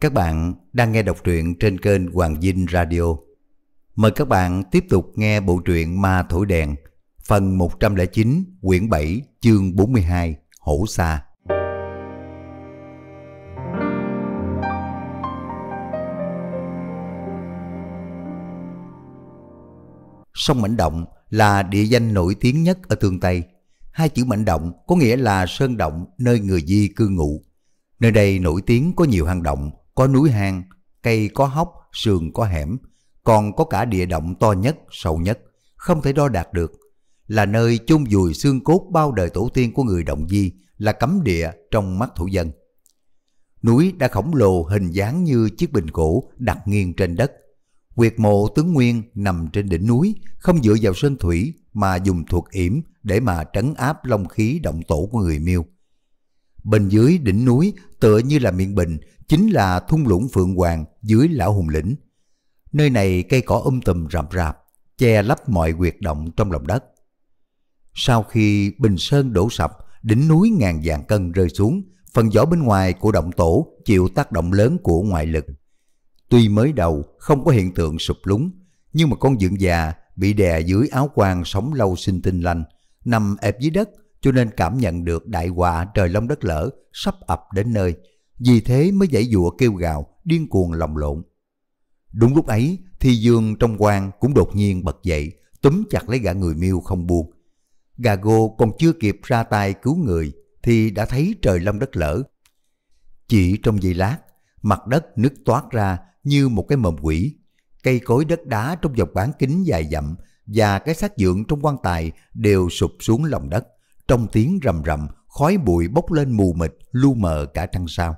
Các bạn đang nghe đọc truyện trên kênh Hoàng Dinh Radio. Mời các bạn tiếp tục nghe bộ truyện Ma Thổi Đèn, phần 109, quyển 7, chương 42, Hổ Sa. Sông mảnh Động là địa danh nổi tiếng nhất ở Tương Tây. Hai chữ mảnh Động có nghĩa là sơn động nơi người Di cư ngụ. Nơi đây nổi tiếng có nhiều hang động, có núi hang, cây có hốc sườn có hẻm, còn có cả địa động to nhất, sâu nhất, không thể đo đạt được. Là nơi chôn vùi xương cốt bao đời tổ tiên của người Động Di là cấm địa trong mắt thủ dân. Núi đã khổng lồ hình dáng như chiếc bình cổ đặt nghiêng trên đất. Quyệt mộ tướng Nguyên nằm trên đỉnh núi, không dựa vào sơn thủy mà dùng thuật yểm để mà trấn áp long khí động tổ của người miêu. Bên dưới đỉnh núi tựa như là miệng bình chính là thung lũng Phượng Hoàng dưới Lão Hùng Lĩnh. Nơi này cây cỏ um tùm rậm rạp, che lấp mọi quyệt động trong lòng đất. Sau khi Bình Sơn đổ sập, đỉnh núi ngàn vàng cân rơi xuống, phần vỏ bên ngoài của động tổ chịu tác động lớn của ngoại lực. Tuy mới đầu không có hiện tượng sụp lúng, nhưng mà con dưỡng già bị đè dưới áo quan sống lâu sinh tinh lành, nằm ép dưới đất cho nên cảm nhận được đại họa trời long đất lở sắp ập đến nơi, vì thế mới dãy dụa kêu gào, điên cuồng lồng lộn. Đúng lúc ấy thì Dương trong quan cũng đột nhiên bật dậy, túm chặt lấy gã người miêu không buông. Gà gô còn chưa kịp ra tay cứu người thì đã thấy trời long đất lở. Chỉ trong giây lát, mặt đất nứt toát ra như một cái mầm quỷ. Cây cối đất đá trong dọc bán kính dài dặm và cái xác dưỡng trong quan tài đều sụp xuống lòng đất. Trong tiếng rầm rầm, khói bụi bốc lên mù mịt lu mờ cả trăng sao.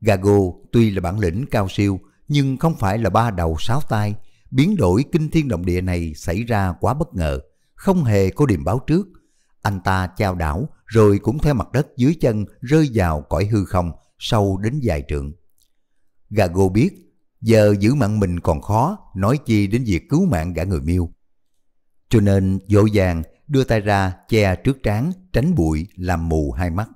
Gago tuy là bản lĩnh cao siêu nhưng không phải là ba đầu sáu tay. Biến đổi kinh thiên động địa này xảy ra quá bất ngờ, không hề có điểm báo trước. Anh ta chao đảo rồi cũng theo mặt đất dưới chân rơi vào cõi hư không sâu đến dài trượng. Gago biết giờ giữ mạng mình còn khó nói chi đến việc cứu mạng gã người miêu. Cho nên dỗ dàng đưa tay ra che trước trán tránh bụi làm mù hai mắt.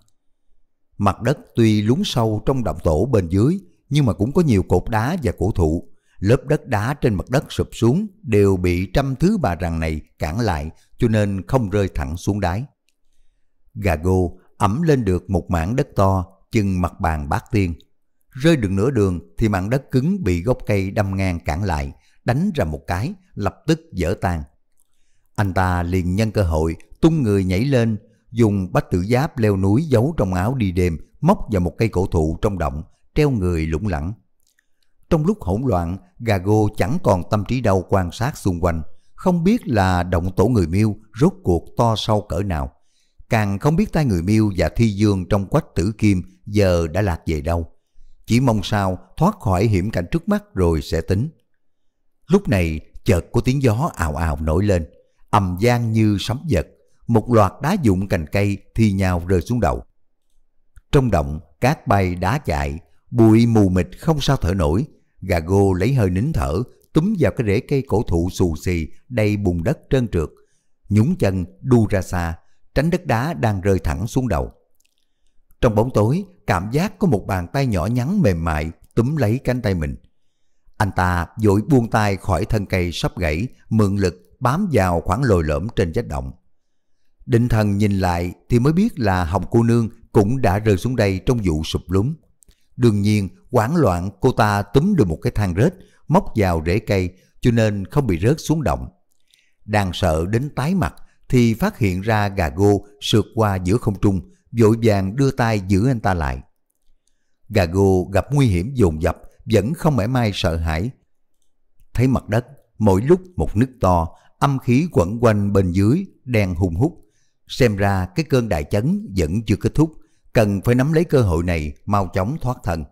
Mặt đất tuy lún sâu trong động tổ bên dưới, nhưng mà cũng có nhiều cột đá và cổ thụ. Lớp đất đá trên mặt đất sụp xuống đều bị trăm thứ bà rằng này cản lại cho nên không rơi thẳng xuống đáy. Gago gô ẩm lên được một mảng đất to chừng mặt bàn bát tiên. Rơi được nửa đường thì mảng đất cứng bị gốc cây đâm ngang cản lại, đánh ra một cái, lập tức dở tan. Anh ta liền nhân cơ hội tung người nhảy lên, dùng bách tử giáp leo núi giấu trong áo đi đêm, móc vào một cây cổ thụ trong động, treo người lủng lẳng. Trong lúc hỗn loạn, gà chẳng còn tâm trí đâu quan sát xung quanh, không biết là động tổ người miêu rốt cuộc to sâu cỡ nào. Càng không biết tay người miêu và thi dương trong quách tử kim giờ đã lạc về đâu. Chỉ mong sao thoát khỏi hiểm cảnh trước mắt rồi sẽ tính. Lúc này chợt có tiếng gió ào ào nổi lên, ầm gian như sóng giật, một loạt đá dụng cành cây thi nhau rơi xuống đầu. Trong động, cát bay đá chạy, bụi mù mịt không sao thở nổi, gà gô lấy hơi nín thở, túm vào cái rễ cây cổ thụ xù xì đầy bùn đất trơn trượt, nhúng chân đu ra xa, tránh đất đá đang rơi thẳng xuống đầu. Trong bóng tối, cảm giác có một bàn tay nhỏ nhắn mềm mại túm lấy cánh tay mình. Anh ta vội buông tay khỏi thân cây sắp gãy, mượn lực bám vào khoảng lồi lõm trên vách động. Định thần nhìn lại thì mới biết là Hồng cô nương cũng đã rơi xuống đây trong vụ sụp lúng. Đương nhiên, hoảng loạn cô ta túm được một cái thang rết, móc vào rễ cây cho nên không bị rớt xuống động. Đang sợ đến tái mặt thì phát hiện ra gà gô sượt qua giữa không trung, vội vàng đưa tay giữ anh ta lại. Gà gô gặp nguy hiểm dồn dập, vẫn không mảy may sợ hãi. Thấy mặt đất, mỗi lúc một nứt to, âm khí quẩn quanh bên dưới, đen hùng hút, Xem ra cái cơn đại chấn vẫn chưa kết thúc, cần phải nắm lấy cơ hội này mau chóng thoát thân.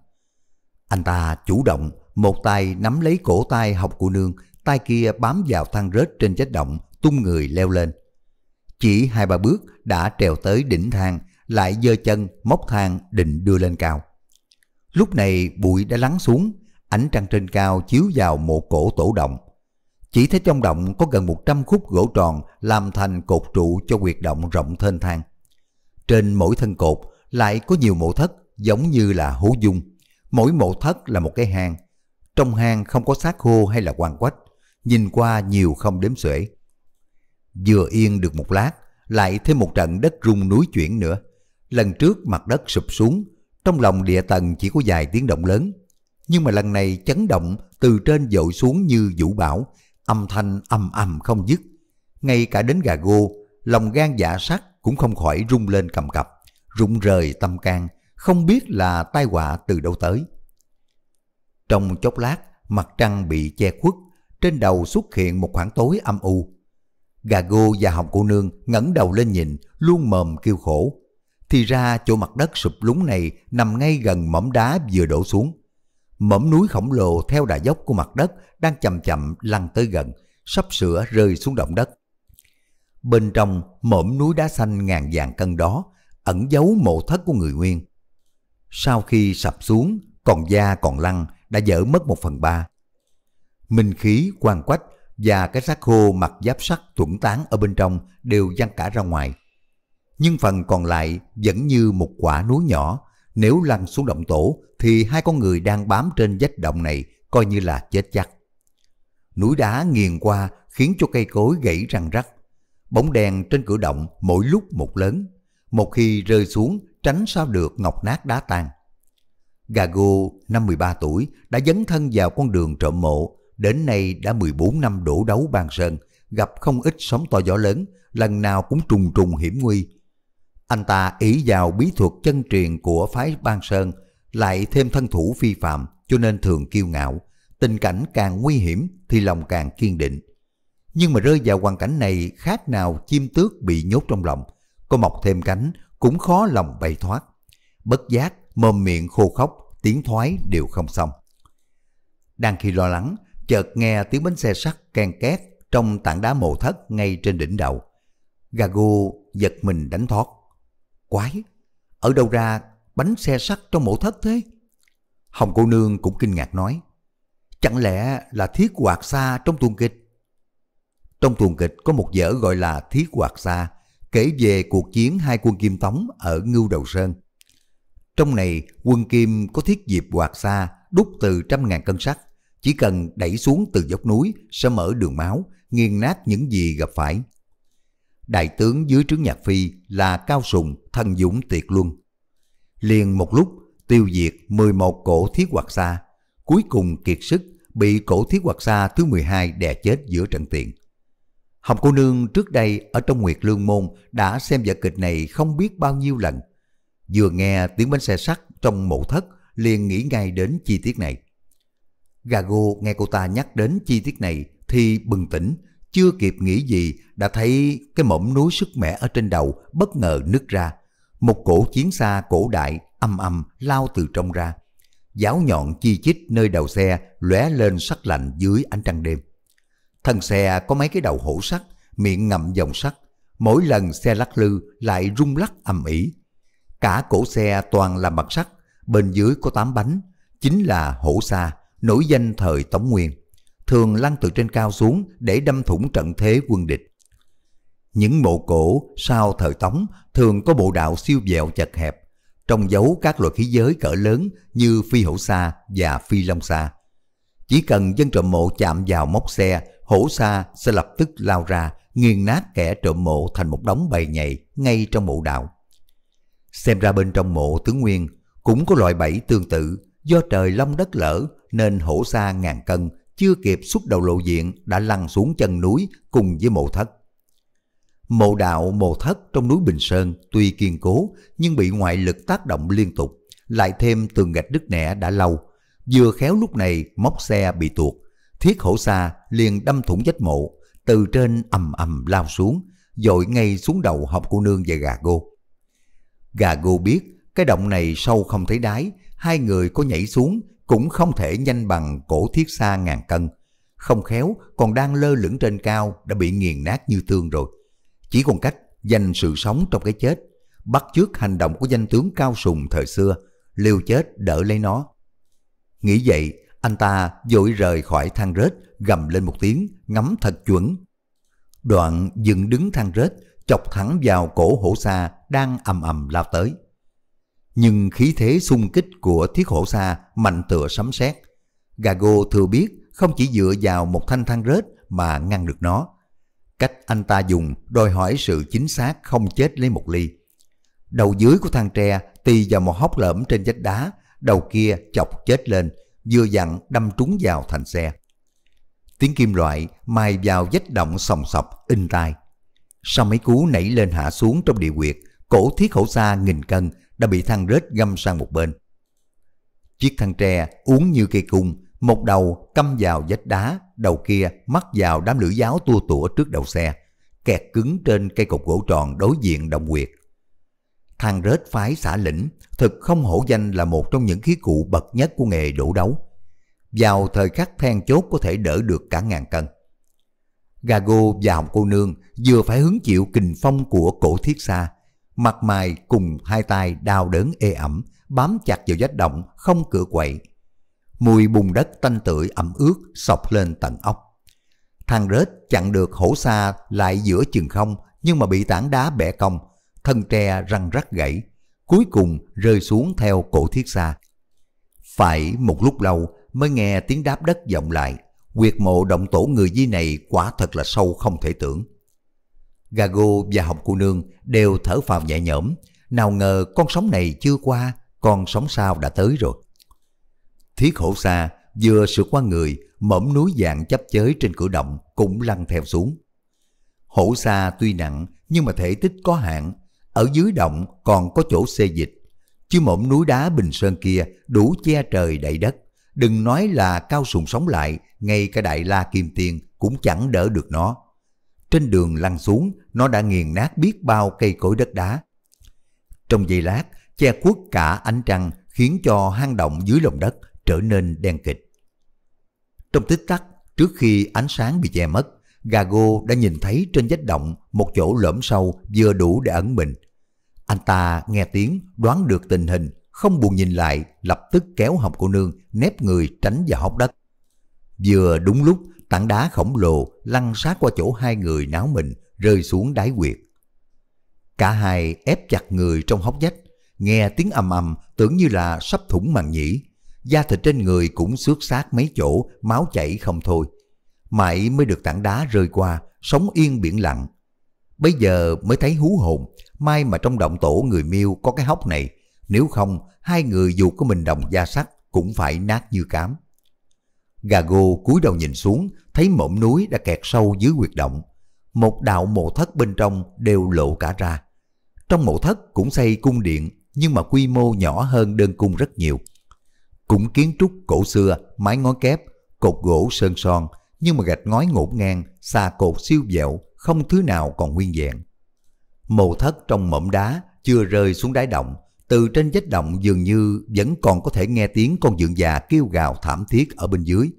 Anh ta chủ động, một tay nắm lấy cổ tay học của nương, tay kia bám vào thang rết trên chất động, tung người leo lên. Chỉ hai ba bước đã trèo tới đỉnh thang, lại giơ chân móc thang định đưa lên cao. Lúc này bụi đã lắng xuống, ánh trăng trên cao chiếu vào một cổ tổ động, chỉ thấy trong động có gần 100 khúc gỗ tròn làm thành cột trụ cho quyệt động rộng thênh thang. Trên mỗi thân cột lại có nhiều mộ thất giống như là hố dung. Mỗi mộ thất là một cái hang. Trong hang không có xác khô hay là quan quách. Nhìn qua nhiều không đếm xuể. Vừa yên được một lát, lại thêm một trận đất rung núi chuyển nữa. Lần trước mặt đất sụp xuống, trong lòng địa tầng chỉ có vài tiếng động lớn. Nhưng mà lần này chấn động từ trên dội xuống như vũ bão, âm thanh ầm ầm không dứt. Ngay cả đến gà gô, lòng gan dạ sắt cũng không khỏi rung lên cầm cập, rụng rời tâm can, không biết là tai họa từ đâu tới. Trong chốc lát, mặt trăng bị che khuất, trên đầu xuất hiện một khoảng tối âm u. Gà gô và hồng cô nương ngẩng đầu lên nhìn, luôn mồm kêu khổ. Thì ra chỗ mặt đất sụp lún này nằm ngay gần mỏm đá vừa đổ xuống mỏm núi khổng lồ theo đà dốc của mặt đất đang chậm chậm lăn tới gần, sắp sửa rơi xuống động đất. Bên trong mỏm núi đá xanh ngàn vàng cân đó ẩn giấu mộ thất của người Nguyên. Sau khi sập xuống, còn da còn lăn đã dỡ mất một phần ba. Minh khí, quan quách và cái xác khô mặt giáp sắt tuẩn tán ở bên trong đều văng cả ra ngoài. Nhưng phần còn lại vẫn như một quả núi nhỏ, nếu lăn xuống động tổ thì hai con người đang bám trên vách động này coi như là chết chắc. Núi đá nghiền qua khiến cho cây cối gãy răng rắc. Bóng đèn trên cửa động mỗi lúc một lớn. Một khi rơi xuống tránh sao được ngọc nát đá tan. Gago, năm 13 tuổi, đã dấn thân vào con đường trộm mộ. Đến nay đã 14 năm đổ đấu ban sơn, gặp không ít sóng to gió lớn, lần nào cũng trùng trùng hiểm nguy, anh ta ý vào bí thuật chân truyền của phái Ban Sơn, lại thêm thân thủ phi phạm cho nên thường kiêu ngạo. Tình cảnh càng nguy hiểm thì lòng càng kiên định. Nhưng mà rơi vào hoàn cảnh này khác nào chim tước bị nhốt trong lòng. Có mọc thêm cánh cũng khó lòng bày thoát. Bất giác, mồm miệng khô khóc, tiếng thoái đều không xong. Đang khi lo lắng, chợt nghe tiếng bánh xe sắt ken két trong tảng đá mộ thất ngay trên đỉnh đầu. Gago giật mình đánh thoát. Quái, ở đâu ra bánh xe sắt trong mổ thất thế? Hồng cô nương cũng kinh ngạc nói. Chẳng lẽ là thiết quạt xa trong tuần kịch? Trong tuần kịch có một vở gọi là Thiết Hoạt Sa, kể về cuộc chiến hai quân Kim Tống ở Ngưu Đầu Sơn. Trong này, quân Kim có thiết diệp Hoạt Sa đúc từ trăm ngàn cân sắt, chỉ cần đẩy xuống từ dốc núi sẽ mở đường máu, nghiền nát những gì gặp phải đại tướng dưới trướng nhạc phi là Cao Sùng, thân Dũng Tiệt Luân. Liền một lúc, tiêu diệt 11 cổ thiết hoạt xa, cuối cùng kiệt sức bị cổ thiết hoạt xa thứ 12 đè chết giữa trận tiền Hồng cô nương trước đây ở trong Nguyệt Lương Môn đã xem vở kịch này không biết bao nhiêu lần. Vừa nghe tiếng bánh xe sắt trong mộ thất liền nghĩ ngay đến chi tiết này. Gago nghe cô ta nhắc đến chi tiết này thì bừng tỉnh, chưa kịp nghĩ gì đã thấy cái mỏm núi sức mẻ ở trên đầu bất ngờ nứt ra. Một cổ chiến xa cổ đại âm âm lao từ trong ra. Giáo nhọn chi chít nơi đầu xe lóe lên sắc lạnh dưới ánh trăng đêm. Thân xe có mấy cái đầu hổ sắt, miệng ngậm dòng sắt. Mỗi lần xe lắc lư lại rung lắc ầm ĩ. Cả cổ xe toàn là mặt sắt, bên dưới có tám bánh, chính là hổ xa, nổi danh thời Tống Nguyên thường lăn từ trên cao xuống để đâm thủng trận thế quân địch. Những mộ cổ sau thời tống thường có bộ đạo siêu dẹo chật hẹp, trong dấu các loại khí giới cỡ lớn như phi hổ sa và phi long sa. Chỉ cần dân trộm mộ chạm vào móc xe, hổ sa sẽ lập tức lao ra, nghiền nát kẻ trộm mộ thành một đống bầy nhầy ngay trong mộ đạo. Xem ra bên trong mộ tướng Nguyên cũng có loại bẫy tương tự, do trời long đất lở nên hổ sa ngàn cân chưa kịp xuất đầu lộ diện đã lăn xuống chân núi cùng với mộ thất. Mộ đạo mộ thất trong núi Bình Sơn tuy kiên cố nhưng bị ngoại lực tác động liên tục, lại thêm tường gạch đứt nẻ đã lâu. Vừa khéo lúc này móc xe bị tuột, thiết hổ xa liền đâm thủng vách mộ, từ trên ầm ầm lao xuống, dội ngay xuống đầu hộp cô nương và gà gô. Gà gô biết cái động này sâu không thấy đáy, hai người có nhảy xuống cũng không thể nhanh bằng cổ thiết xa ngàn cân. Không khéo còn đang lơ lửng trên cao đã bị nghiền nát như tương rồi chỉ còn cách dành sự sống trong cái chết, bắt chước hành động của danh tướng cao sùng thời xưa, liều chết đỡ lấy nó. Nghĩ vậy, anh ta vội rời khỏi thang rết, gầm lên một tiếng, ngắm thật chuẩn. Đoạn dựng đứng thang rết, chọc thẳng vào cổ hổ xa đang ầm ầm lao tới. Nhưng khí thế xung kích của thiết hổ xa mạnh tựa sấm sét. Gago thừa biết không chỉ dựa vào một thanh thang rết mà ngăn được nó, Cách anh ta dùng đòi hỏi sự chính xác không chết lấy một ly. Đầu dưới của thang tre tì vào một hốc lõm trên vách đá, đầu kia chọc chết lên, vừa dặn đâm trúng vào thành xe. Tiếng kim loại mài vào vách động sòng sọc in tai. Sau mấy cú nảy lên hạ xuống trong địa quyệt, cổ thiết khẩu xa nghìn cân đã bị thang rết găm sang một bên. Chiếc thang tre uống như cây cung, một đầu căm vào vách đá, đầu kia mắc vào đám lưỡi giáo tua tủa trước đầu xe, kẹt cứng trên cây cột gỗ tròn đối diện đồng quyệt. Thằng rết phái xã lĩnh thực không hổ danh là một trong những khí cụ bậc nhất của nghề đổ đấu. Vào thời khắc then chốt có thể đỡ được cả ngàn cân. Gago và Hồng Cô Nương vừa phải hứng chịu kình phong của cổ thiết xa, mặt mày cùng hai tay đau đớn ê ẩm, bám chặt vào vách động không cửa quậy mùi bùn đất tanh tưởi ẩm ướt sọc lên tận ốc. Thằng rết chặn được hổ xa lại giữa chừng không nhưng mà bị tảng đá bẻ cong, thân tre răng rắc gãy, cuối cùng rơi xuống theo cổ thiết xa. Phải một lúc lâu mới nghe tiếng đáp đất vọng lại, quyệt mộ động tổ người di này quả thật là sâu không thể tưởng. Gago và học Cô Nương đều thở phào nhẹ nhõm, nào ngờ con sóng này chưa qua, con sóng sao đã tới rồi. Thiết hổ xa vừa sượt qua người, mỏm núi vàng chấp chới trên cửa động cũng lăn theo xuống. Hổ xa tuy nặng nhưng mà thể tích có hạn, ở dưới động còn có chỗ xê dịch. Chứ mỏm núi đá bình sơn kia đủ che trời đậy đất, đừng nói là cao sùng sống lại, ngay cả đại la kim tiền cũng chẳng đỡ được nó. Trên đường lăn xuống, nó đã nghiền nát biết bao cây cối đất đá. Trong giây lát, che khuất cả ánh trăng khiến cho hang động dưới lòng đất trở nên đen kịch. Trong tích tắc, trước khi ánh sáng bị che mất, Gago đã nhìn thấy trên vách động một chỗ lõm sâu vừa đủ để ẩn mình. Anh ta nghe tiếng, đoán được tình hình, không buồn nhìn lại, lập tức kéo hồng cô nương, nép người tránh vào hốc đất. Vừa đúng lúc, tảng đá khổng lồ lăn sát qua chỗ hai người náo mình, rơi xuống đáy quyệt. Cả hai ép chặt người trong hốc vách, nghe tiếng ầm ầm tưởng như là sắp thủng màng nhĩ, da thịt trên người cũng xước xác mấy chỗ, máu chảy không thôi. Mãi mới được tảng đá rơi qua, sống yên biển lặng. Bây giờ mới thấy hú hồn, may mà trong động tổ người miêu có cái hốc này, nếu không hai người dù có mình đồng da sắt cũng phải nát như cám. Gà gô cúi đầu nhìn xuống, thấy mỏm núi đã kẹt sâu dưới huyệt động. Một đạo mộ thất bên trong đều lộ cả ra. Trong mộ thất cũng xây cung điện, nhưng mà quy mô nhỏ hơn đơn cung rất nhiều cũng kiến trúc cổ xưa, mái ngói kép, cột gỗ sơn son, nhưng mà gạch ngói ngổn ngang, xa cột siêu dẹo, không thứ nào còn nguyên vẹn. Mồ thất trong mỏm đá chưa rơi xuống đáy động, từ trên vách động dường như vẫn còn có thể nghe tiếng con dượng già kêu gào thảm thiết ở bên dưới.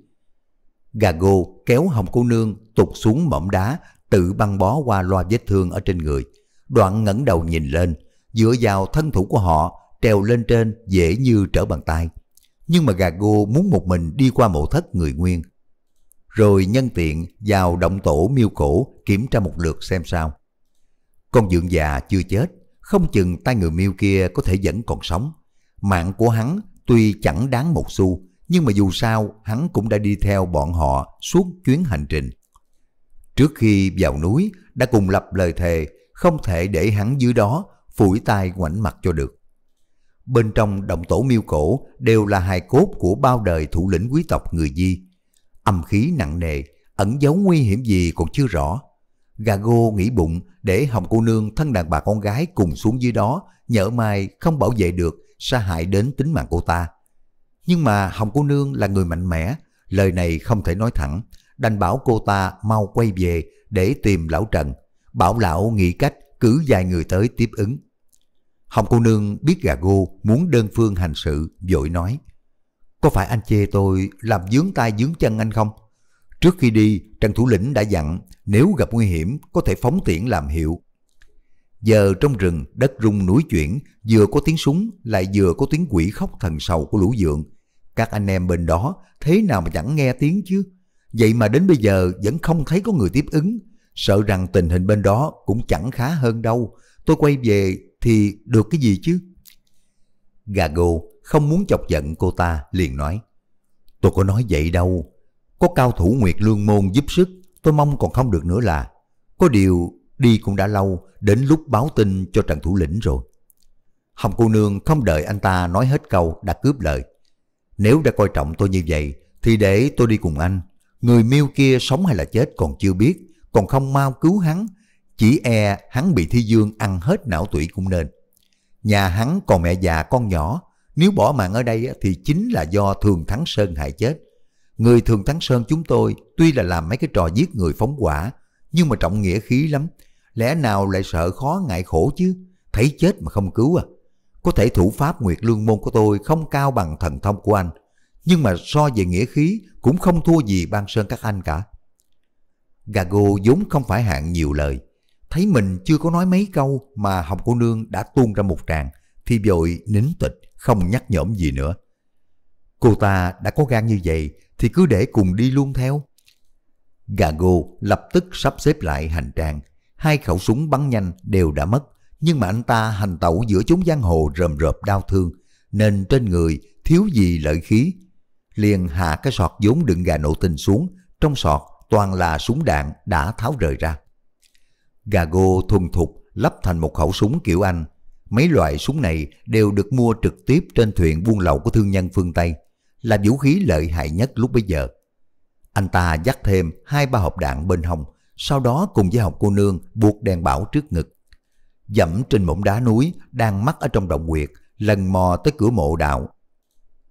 Gà gô kéo hồng cô nương tụt xuống mỏm đá, tự băng bó qua loa vết thương ở trên người. Đoạn ngẩng đầu nhìn lên, dựa vào thân thủ của họ trèo lên trên dễ như trở bàn tay nhưng mà gà gô muốn một mình đi qua mộ thất người nguyên. Rồi nhân tiện vào động tổ miêu cổ kiểm tra một lượt xem sao. Con dượng già chưa chết, không chừng tay người miêu kia có thể vẫn còn sống. Mạng của hắn tuy chẳng đáng một xu, nhưng mà dù sao hắn cũng đã đi theo bọn họ suốt chuyến hành trình. Trước khi vào núi đã cùng lập lời thề không thể để hắn dưới đó phủi tay ngoảnh mặt cho được bên trong động tổ miêu cổ đều là hài cốt của bao đời thủ lĩnh quý tộc người Di. Âm khí nặng nề, ẩn dấu nguy hiểm gì còn chưa rõ. Gà gô nghĩ bụng để hồng cô nương thân đàn bà con gái cùng xuống dưới đó, nhỡ mai không bảo vệ được, sa hại đến tính mạng cô ta. Nhưng mà hồng cô nương là người mạnh mẽ, lời này không thể nói thẳng, đành bảo cô ta mau quay về để tìm lão Trần. Bảo lão nghĩ cách cử vài người tới tiếp ứng. Hồng cô nương biết gà gô muốn đơn phương hành sự, vội nói. Có phải anh chê tôi làm dướng tay dướng chân anh không? Trước khi đi, Trần Thủ Lĩnh đã dặn nếu gặp nguy hiểm có thể phóng tiễn làm hiệu. Giờ trong rừng đất rung núi chuyển, vừa có tiếng súng lại vừa có tiếng quỷ khóc thần sầu của lũ dượng. Các anh em bên đó thế nào mà chẳng nghe tiếng chứ? Vậy mà đến bây giờ vẫn không thấy có người tiếp ứng. Sợ rằng tình hình bên đó cũng chẳng khá hơn đâu. Tôi quay về thì được cái gì chứ? Gà gô không muốn chọc giận cô ta liền nói Tôi có nói vậy đâu Có cao thủ Nguyệt Lương Môn giúp sức Tôi mong còn không được nữa là Có điều đi cũng đã lâu Đến lúc báo tin cho Trần Thủ Lĩnh rồi Hồng cô nương không đợi anh ta nói hết câu đã cướp lời Nếu đã coi trọng tôi như vậy Thì để tôi đi cùng anh Người miêu kia sống hay là chết còn chưa biết Còn không mau cứu hắn chỉ e hắn bị Thi Dương ăn hết não tủy cũng nên. Nhà hắn còn mẹ già con nhỏ, nếu bỏ mạng ở đây thì chính là do Thường Thắng Sơn hại chết. Người Thường Thắng Sơn chúng tôi tuy là làm mấy cái trò giết người phóng quả, nhưng mà trọng nghĩa khí lắm. Lẽ nào lại sợ khó ngại khổ chứ? Thấy chết mà không cứu à? Có thể thủ pháp nguyệt lương môn của tôi không cao bằng thần thông của anh, nhưng mà so về nghĩa khí cũng không thua gì ban sơn các anh cả. Gago vốn không phải hạng nhiều lời, thấy mình chưa có nói mấy câu mà học Cô Nương đã tuôn ra một tràng, thì vội nín tịch, không nhắc nhõm gì nữa. Cô ta đã có gan như vậy thì cứ để cùng đi luôn theo. Gà gô lập tức sắp xếp lại hành trang. Hai khẩu súng bắn nhanh đều đã mất, nhưng mà anh ta hành tẩu giữa chúng giang hồ rầm rợp đau thương, nên trên người thiếu gì lợi khí. Liền hạ cái sọt vốn đựng gà nổ tình xuống, trong sọt toàn là súng đạn đã tháo rời ra. Gago thuần thục lắp thành một khẩu súng kiểu Anh. Mấy loại súng này đều được mua trực tiếp trên thuyền buôn lậu của thương nhân phương Tây, là vũ khí lợi hại nhất lúc bấy giờ. Anh ta dắt thêm hai ba hộp đạn bên hông, sau đó cùng với học cô nương buộc đèn bảo trước ngực. Dẫm trên mỏm đá núi đang mắc ở trong động quyệt, lần mò tới cửa mộ đạo.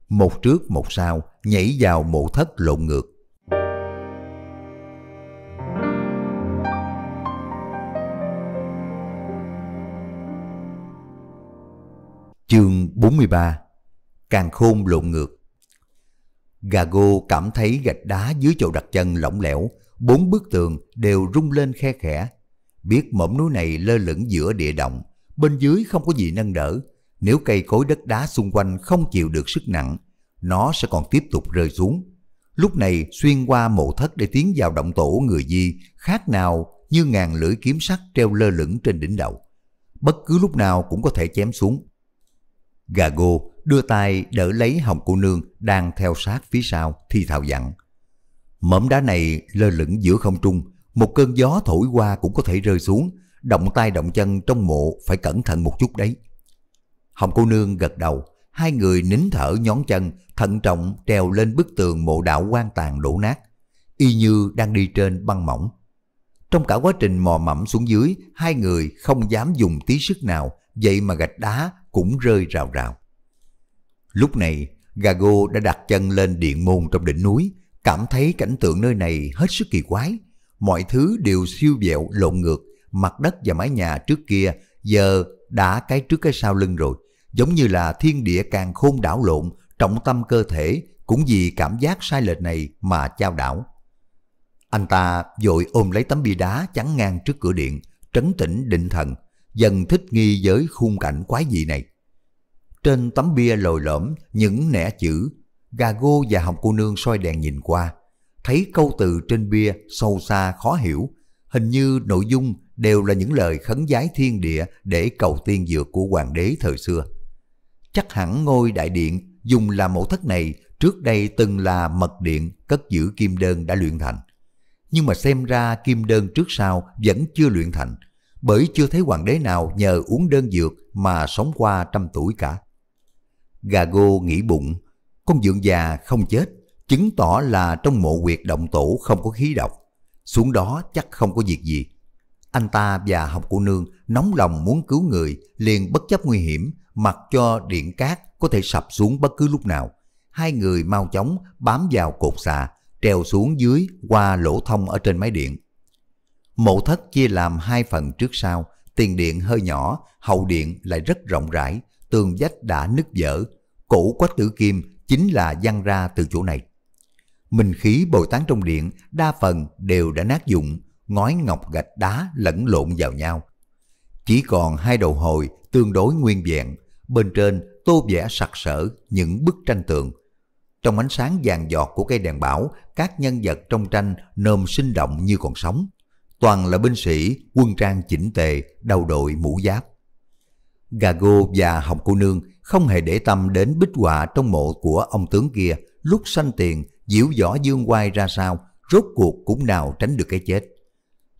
Một trước một sau, nhảy vào mộ thất lộn ngược. Chương 43 Càng khôn lộn ngược gago cảm thấy gạch đá dưới chỗ đặt chân lỏng lẻo, bốn bức tường đều rung lên khe khẽ. Biết mỏm núi này lơ lửng giữa địa động, bên dưới không có gì nâng đỡ. Nếu cây cối đất đá xung quanh không chịu được sức nặng, nó sẽ còn tiếp tục rơi xuống. Lúc này xuyên qua mộ thất để tiến vào động tổ người di, khác nào như ngàn lưỡi kiếm sắt treo lơ lửng trên đỉnh đầu. Bất cứ lúc nào cũng có thể chém xuống. Gà gô đưa tay đỡ lấy hồng cô nương đang theo sát phía sau thi thào dặn. Mẫm đá này lơ lửng giữa không trung, một cơn gió thổi qua cũng có thể rơi xuống, động tay động chân trong mộ phải cẩn thận một chút đấy. Hồng cô nương gật đầu, hai người nín thở nhón chân, thận trọng trèo lên bức tường mộ đạo quan tàn đổ nát, y như đang đi trên băng mỏng. Trong cả quá trình mò mẫm xuống dưới, hai người không dám dùng tí sức nào, vậy mà gạch đá cũng rơi rào rào. Lúc này, Gago đã đặt chân lên điện môn trong đỉnh núi, cảm thấy cảnh tượng nơi này hết sức kỳ quái. Mọi thứ đều siêu dẹo lộn ngược, mặt đất và mái nhà trước kia giờ đã cái trước cái sau lưng rồi. Giống như là thiên địa càng khôn đảo lộn, trọng tâm cơ thể cũng vì cảm giác sai lệch này mà trao đảo. Anh ta vội ôm lấy tấm bia đá chắn ngang trước cửa điện, trấn tĩnh định thần, dần thích nghi với khung cảnh quái dị này. Trên tấm bia lồi lõm những nẻ chữ, gà gô và hồng cô nương soi đèn nhìn qua, thấy câu từ trên bia sâu xa khó hiểu, hình như nội dung đều là những lời khấn giái thiên địa để cầu tiên dược của hoàng đế thời xưa. Chắc hẳn ngôi đại điện dùng làm mẫu thất này trước đây từng là mật điện cất giữ kim đơn đã luyện thành. Nhưng mà xem ra kim đơn trước sau vẫn chưa luyện thành, bởi chưa thấy hoàng đế nào nhờ uống đơn dược mà sống qua trăm tuổi cả. Gago nghĩ bụng, con dượng già không chết, chứng tỏ là trong mộ quyệt động tổ không có khí độc, xuống đó chắc không có việc gì. Anh ta và học cô nương nóng lòng muốn cứu người liền bất chấp nguy hiểm mặc cho điện cát có thể sập xuống bất cứ lúc nào. Hai người mau chóng bám vào cột xà, trèo xuống dưới qua lỗ thông ở trên máy điện. Mộ thất chia làm hai phần trước sau, tiền điện hơi nhỏ, hậu điện lại rất rộng rãi, tường vách đã nứt vỡ, cổ quách tử kim chính là văng ra từ chỗ này. Minh khí bồi tán trong điện đa phần đều đã nát dụng, ngói ngọc gạch đá lẫn lộn vào nhau. Chỉ còn hai đầu hồi tương đối nguyên vẹn, bên trên tô vẽ sặc sỡ những bức tranh tường. Trong ánh sáng vàng giọt của cây đèn bảo, các nhân vật trong tranh nôm sinh động như còn sống toàn là binh sĩ, quân trang chỉnh tề, đầu đội mũ giáp. Gago và hồng cô nương không hề để tâm đến bích họa trong mộ của ông tướng kia lúc sanh tiền diễu võ dương quay ra sao rốt cuộc cũng nào tránh được cái chết.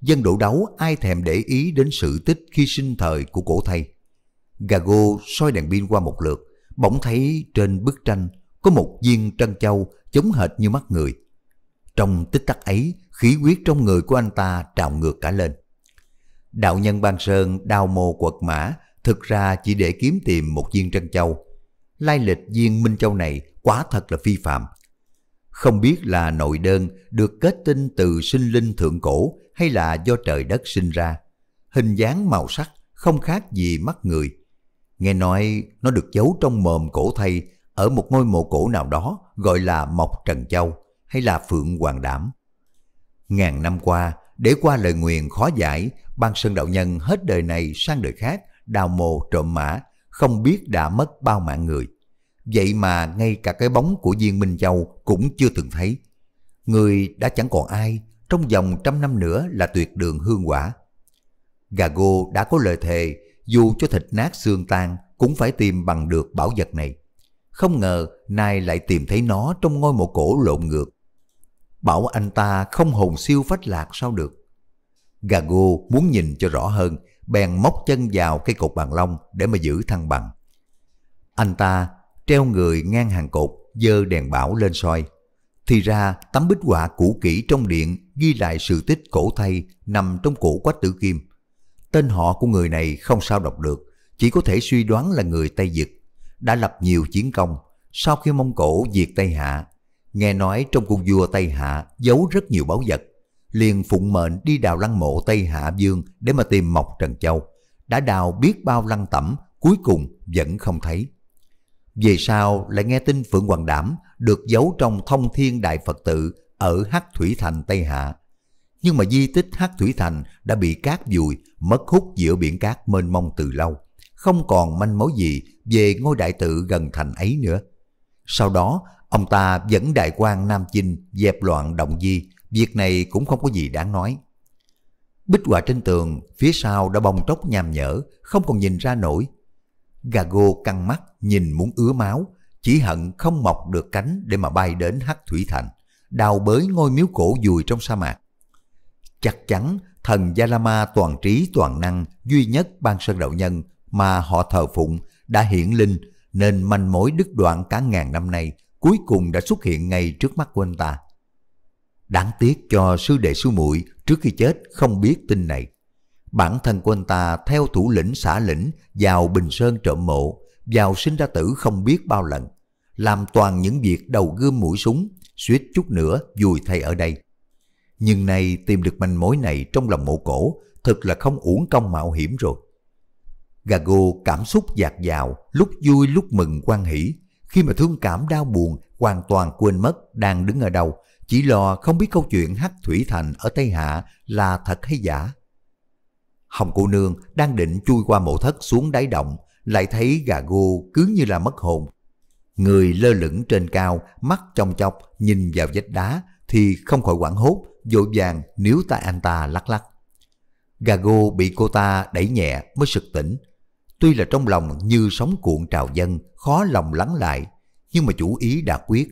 Dân đổ đấu ai thèm để ý đến sự tích khi sinh thời của cổ thầy. Gago soi đèn pin qua một lượt, bỗng thấy trên bức tranh có một viên trân châu chống hệt như mắt người. Trong tích tắc ấy, khí huyết trong người của anh ta trào ngược cả lên. Đạo nhân Ban Sơn đào mồ quật mã, thực ra chỉ để kiếm tìm một viên trân châu. Lai lịch viên Minh Châu này quá thật là phi phạm. Không biết là nội đơn được kết tinh từ sinh linh thượng cổ hay là do trời đất sinh ra. Hình dáng màu sắc không khác gì mắt người. Nghe nói nó được giấu trong mồm cổ thay ở một ngôi mộ cổ nào đó gọi là Mộc Trần Châu hay là Phượng Hoàng Đảm. Ngàn năm qua, để qua lời nguyền khó giải, ban sơn đạo nhân hết đời này sang đời khác, đào mồ trộm mã, không biết đã mất bao mạng người. Vậy mà ngay cả cái bóng của Diên Minh Châu cũng chưa từng thấy. Người đã chẳng còn ai, trong vòng trăm năm nữa là tuyệt đường hương quả. Gà gô đã có lời thề, dù cho thịt nát xương tan cũng phải tìm bằng được bảo vật này. Không ngờ nay lại tìm thấy nó trong ngôi mộ cổ lộn ngược, bảo anh ta không hồn siêu phách lạc sao được. Gago muốn nhìn cho rõ hơn, bèn móc chân vào cây cột bàn long để mà giữ thăng bằng. Anh ta treo người ngang hàng cột, dơ đèn bảo lên soi. Thì ra tấm bích họa cũ kỹ trong điện ghi lại sự tích cổ thay nằm trong cổ quách tử kim. Tên họ của người này không sao đọc được, chỉ có thể suy đoán là người Tây Dực. Đã lập nhiều chiến công, sau khi Mông Cổ diệt Tây Hạ nghe nói trong cung vua Tây Hạ giấu rất nhiều báu vật, liền phụng mệnh đi đào lăng mộ Tây Hạ Dương để mà tìm Mộc Trần Châu. Đã đào biết bao lăng tẩm, cuối cùng vẫn không thấy. Về sau lại nghe tin Phượng Hoàng Đảm được giấu trong thông thiên đại Phật tự ở Hắc Thủy Thành Tây Hạ. Nhưng mà di tích Hắc Thủy Thành đã bị cát vùi, mất hút giữa biển cát mênh mông từ lâu. Không còn manh mối gì về ngôi đại tự gần thành ấy nữa. Sau đó, Ông ta dẫn đại quan Nam Chinh dẹp loạn động di, việc này cũng không có gì đáng nói. Bích họa trên tường, phía sau đã bong tróc nham nhở, không còn nhìn ra nổi. Gà căng mắt, nhìn muốn ứa máu, chỉ hận không mọc được cánh để mà bay đến hắc thủy thành, đào bới ngôi miếu cổ dùi trong sa mạc. Chắc chắn thần Gia Lama toàn trí toàn năng duy nhất ban sơn đạo nhân mà họ thờ phụng đã hiển linh nên manh mối đứt đoạn cả ngàn năm nay cuối cùng đã xuất hiện ngay trước mắt của anh ta. Đáng tiếc cho sư đệ sư muội trước khi chết không biết tin này. Bản thân của anh ta theo thủ lĩnh xã lĩnh vào Bình Sơn trộm mộ, vào sinh ra tử không biết bao lần, làm toàn những việc đầu gươm mũi súng, suýt chút nữa vùi thay ở đây. Nhưng nay tìm được manh mối này trong lòng mộ cổ, thật là không uổng công mạo hiểm rồi. Gago cảm xúc dạt dào, lúc vui lúc mừng quan hỷ, khi mà thương cảm đau buồn hoàn toàn quên mất đang đứng ở đâu, chỉ lo không biết câu chuyện Hắc Thủy Thành ở Tây Hạ là thật hay giả. Hồng cô nương đang định chui qua mộ thất xuống đáy động, lại thấy gà gô cứ như là mất hồn. Người lơ lửng trên cao, mắt trong chọc, nhìn vào vách đá thì không khỏi quảng hốt, vội vàng níu tay anh ta lắc lắc. Gà gô bị cô ta đẩy nhẹ mới sực tỉnh, Tuy là trong lòng như sóng cuộn trào dân, khó lòng lắng lại, nhưng mà chủ ý đã quyết.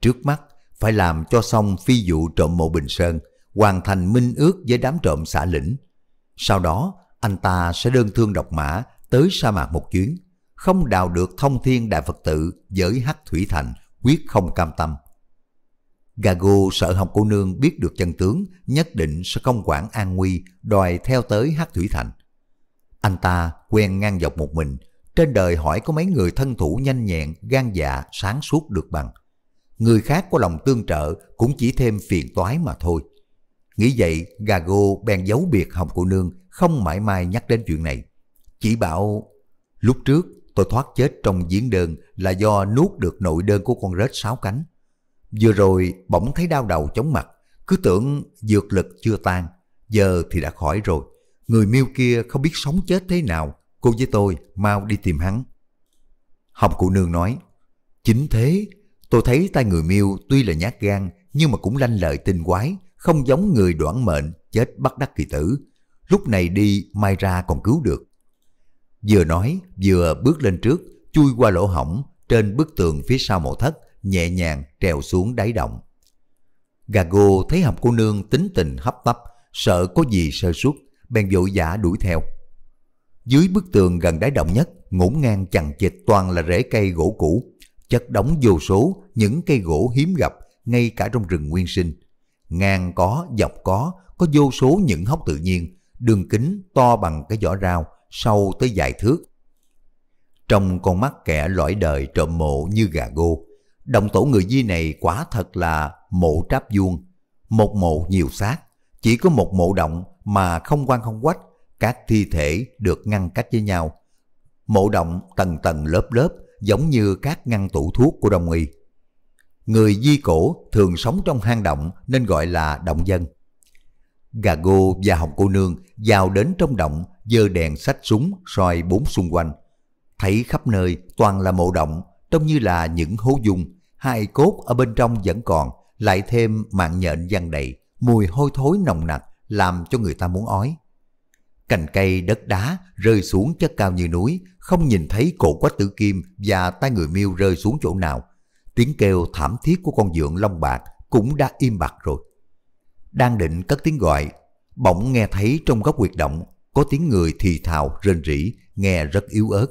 Trước mắt, phải làm cho xong phi vụ trộm mộ Bình Sơn, hoàn thành minh ước với đám trộm xã lĩnh. Sau đó, anh ta sẽ đơn thương độc mã tới sa mạc một chuyến, không đào được thông thiên đại Phật tự với hắc thủy thành, quyết không cam tâm. Gago sợ Hồng Cô Nương biết được chân tướng, nhất định sẽ không quản an nguy, đòi theo tới hắc thủy thành. Anh ta quen ngang dọc một mình, trên đời hỏi có mấy người thân thủ nhanh nhẹn, gan dạ, sáng suốt được bằng. Người khác có lòng tương trợ cũng chỉ thêm phiền toái mà thôi. Nghĩ vậy, Gago bèn giấu biệt Hồng Cô Nương, không mãi mai nhắc đến chuyện này. Chỉ bảo, lúc trước tôi thoát chết trong giếng đơn là do nuốt được nội đơn của con rết sáu cánh. Vừa rồi bỗng thấy đau đầu chóng mặt, cứ tưởng dược lực chưa tan, giờ thì đã khỏi rồi người miêu kia không biết sống chết thế nào, cô với tôi mau đi tìm hắn. Hồng Cụ Nương nói, chính thế, tôi thấy tay người miêu tuy là nhát gan nhưng mà cũng lanh lợi tinh quái, không giống người đoạn mệnh, chết bất đắc kỳ tử. Lúc này đi mai ra còn cứu được. Vừa nói, vừa bước lên trước, chui qua lỗ hỏng, trên bức tường phía sau mộ thất, nhẹ nhàng trèo xuống đáy động. Gago thấy hồng cô nương tính tình hấp tấp, sợ có gì sơ suất, bèn vội vã đuổi theo. Dưới bức tường gần đáy động nhất, ngổn ngang chằng chịt toàn là rễ cây gỗ cũ, chất đóng vô số những cây gỗ hiếm gặp ngay cả trong rừng nguyên sinh. Ngang có, dọc có, có vô số những hốc tự nhiên, đường kính to bằng cái vỏ rau, sâu tới dài thước. Trong con mắt kẻ lõi đời trộm mộ như gà gô, đồng tổ người di này quả thật là mộ tráp vuông, một mộ nhiều xác, chỉ có một mộ động mà không quan không quách, các thi thể được ngăn cách với nhau. Mộ động tầng tầng lớp lớp giống như các ngăn tủ thuốc của đồng y. Người di cổ thường sống trong hang động nên gọi là động dân. Gà gô và hồng cô nương vào đến trong động dơ đèn sách súng soi bốn xung quanh. Thấy khắp nơi toàn là mộ động, trông như là những hố dung, hai cốt ở bên trong vẫn còn, lại thêm mạng nhện văng đầy, mùi hôi thối nồng nặc, làm cho người ta muốn ói. Cành cây đất đá rơi xuống chất cao như núi, không nhìn thấy cổ quách tử kim và tay người miêu rơi xuống chỗ nào. Tiếng kêu thảm thiết của con dượng long bạc cũng đã im bặt rồi. Đang định cất tiếng gọi, bỗng nghe thấy trong góc huyệt động có tiếng người thì thào rên rỉ, nghe rất yếu ớt.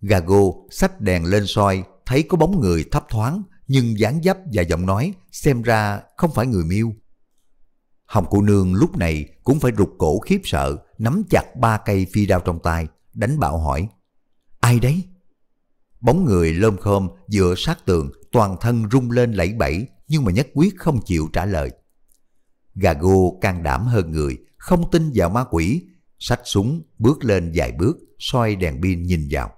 Gago xách đèn lên soi, thấy có bóng người thấp thoáng, nhưng dáng dấp và giọng nói xem ra không phải người miêu Hồng cô nương lúc này cũng phải rụt cổ khiếp sợ, nắm chặt ba cây phi đao trong tay, đánh bạo hỏi. Ai đấy? Bóng người lơm khom dựa sát tường, toàn thân rung lên lẫy bẫy, nhưng mà nhất quyết không chịu trả lời. Gà gô can đảm hơn người, không tin vào ma quỷ, sách súng bước lên vài bước, soi đèn pin nhìn vào.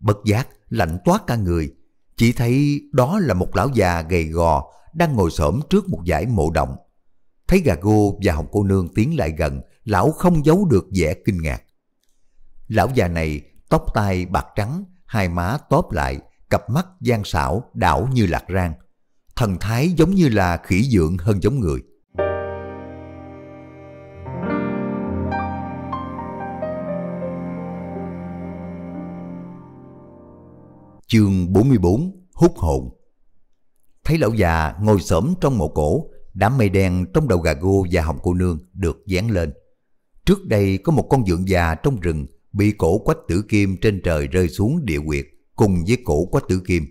Bất giác, lạnh toát cả người, chỉ thấy đó là một lão già gầy gò đang ngồi xổm trước một dãy mộ động Thấy gà gô và hồng cô nương tiến lại gần, lão không giấu được vẻ kinh ngạc. Lão già này tóc tai bạc trắng, hai má tóp lại, cặp mắt gian xảo đảo như lạc rang. Thần thái giống như là khỉ dượng hơn giống người. Chương 44 Hút hồn Thấy lão già ngồi xổm trong một cổ, Đám mây đen trong đầu gà gô và hồng cô nương được dán lên. Trước đây có một con dượng già trong rừng bị cổ quách tử kim trên trời rơi xuống địa quyệt cùng với cổ quách tử kim.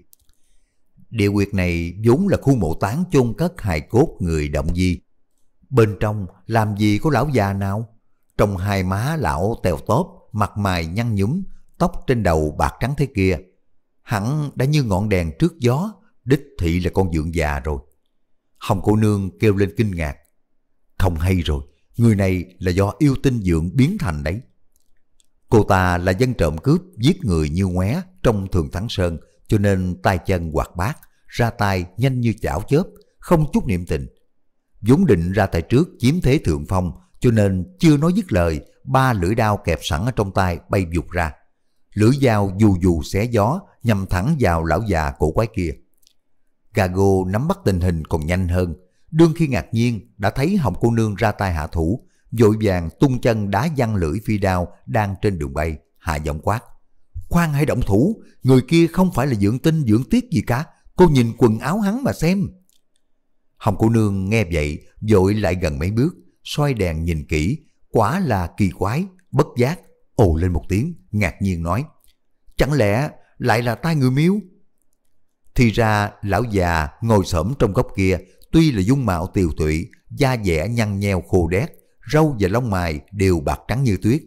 Địa quyệt này vốn là khu mộ tán chôn cất hài cốt người động di. Bên trong làm gì có lão già nào? Trong hai má lão tèo tóp, mặt mày nhăn nhúm, tóc trên đầu bạc trắng thế kia. Hẳn đã như ngọn đèn trước gió, đích thị là con dượng già rồi. Hồng cô nương kêu lên kinh ngạc. Không hay rồi, người này là do yêu tinh dưỡng biến thành đấy. Cô ta là dân trộm cướp, giết người như ngoé trong thường thắng sơn, cho nên tay chân hoạt bát, ra tay nhanh như chảo chớp, không chút niệm tình. vốn định ra tay trước chiếm thế thượng phong, cho nên chưa nói dứt lời, ba lưỡi đao kẹp sẵn ở trong tay bay vụt ra. Lưỡi dao dù dù xé gió, nhằm thẳng vào lão già cổ quái kia. Gago nắm bắt tình hình còn nhanh hơn. Đương khi ngạc nhiên đã thấy Hồng cô nương ra tay hạ thủ, dội vàng tung chân đá văng lưỡi phi đao đang trên đường bay, hạ giọng quát. Khoan hãy động thủ, người kia không phải là dưỡng tinh dưỡng tiết gì cả, cô nhìn quần áo hắn mà xem. Hồng cô nương nghe vậy, dội lại gần mấy bước, xoay đèn nhìn kỹ, quả là kỳ quái, bất giác, ồ lên một tiếng, ngạc nhiên nói. Chẳng lẽ lại là tai người miếu? Thì ra lão già ngồi xổm trong góc kia tuy là dung mạo tiều tụy, da dẻ nhăn nheo khô đét, râu và lông mày đều bạc trắng như tuyết.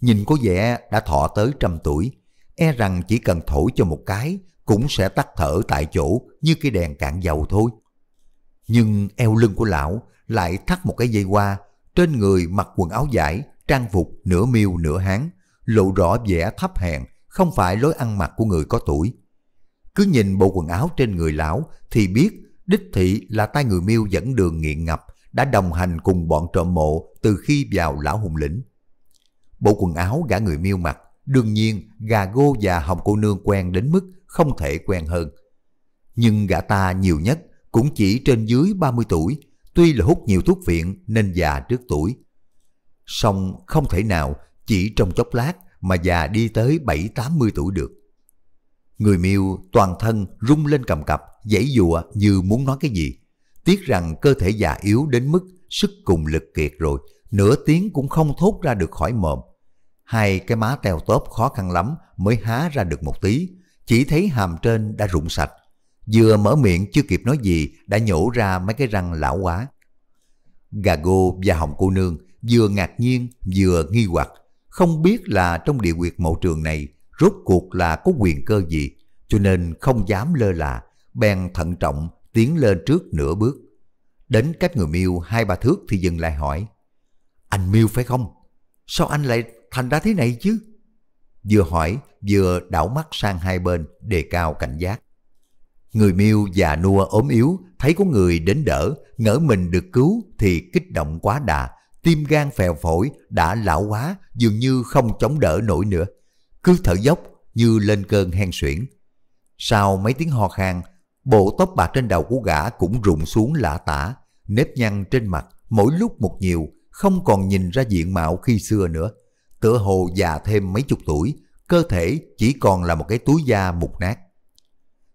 Nhìn có vẻ đã thọ tới trăm tuổi, e rằng chỉ cần thổi cho một cái cũng sẽ tắt thở tại chỗ như cái đèn cạn dầu thôi. Nhưng eo lưng của lão lại thắt một cái dây hoa, trên người mặc quần áo vải, trang phục nửa miêu nửa hán, lộ rõ vẻ thấp hèn, không phải lối ăn mặc của người có tuổi. Cứ nhìn bộ quần áo trên người lão thì biết đích thị là tay người miêu dẫn đường nghiện ngập đã đồng hành cùng bọn trộm mộ từ khi vào lão hùng lĩnh. Bộ quần áo gã người miêu mặc, đương nhiên gà gô và hồng cô nương quen đến mức không thể quen hơn. Nhưng gã ta nhiều nhất cũng chỉ trên dưới 30 tuổi, tuy là hút nhiều thuốc viện nên già trước tuổi. Song không thể nào chỉ trong chốc lát mà già đi tới 7-80 tuổi được. Người miêu toàn thân rung lên cầm cập, dãy dụa như muốn nói cái gì. Tiếc rằng cơ thể già yếu đến mức sức cùng lực kiệt rồi, nửa tiếng cũng không thốt ra được khỏi mồm. Hai cái má teo tóp khó khăn lắm mới há ra được một tí, chỉ thấy hàm trên đã rụng sạch. Vừa mở miệng chưa kịp nói gì đã nhổ ra mấy cái răng lão quá. Gà gô và hồng cô nương vừa ngạc nhiên vừa nghi hoặc, không biết là trong địa quyệt mậu trường này rốt cuộc là có quyền cơ gì, cho nên không dám lơ là, bèn thận trọng tiến lên trước nửa bước. Đến cách người miêu hai ba thước thì dừng lại hỏi, anh miêu phải không? Sao anh lại thành ra thế này chứ? Vừa hỏi, vừa đảo mắt sang hai bên, đề cao cảnh giác. Người miêu già nua ốm yếu, thấy có người đến đỡ, ngỡ mình được cứu thì kích động quá đà, tim gan phèo phổi đã lão quá dường như không chống đỡ nổi nữa cứ thở dốc như lên cơn hen suyễn. Sau mấy tiếng ho khan, bộ tóc bạc trên đầu của gã cũng rụng xuống lạ tả, nếp nhăn trên mặt mỗi lúc một nhiều, không còn nhìn ra diện mạo khi xưa nữa. Tựa hồ già thêm mấy chục tuổi, cơ thể chỉ còn là một cái túi da mục nát.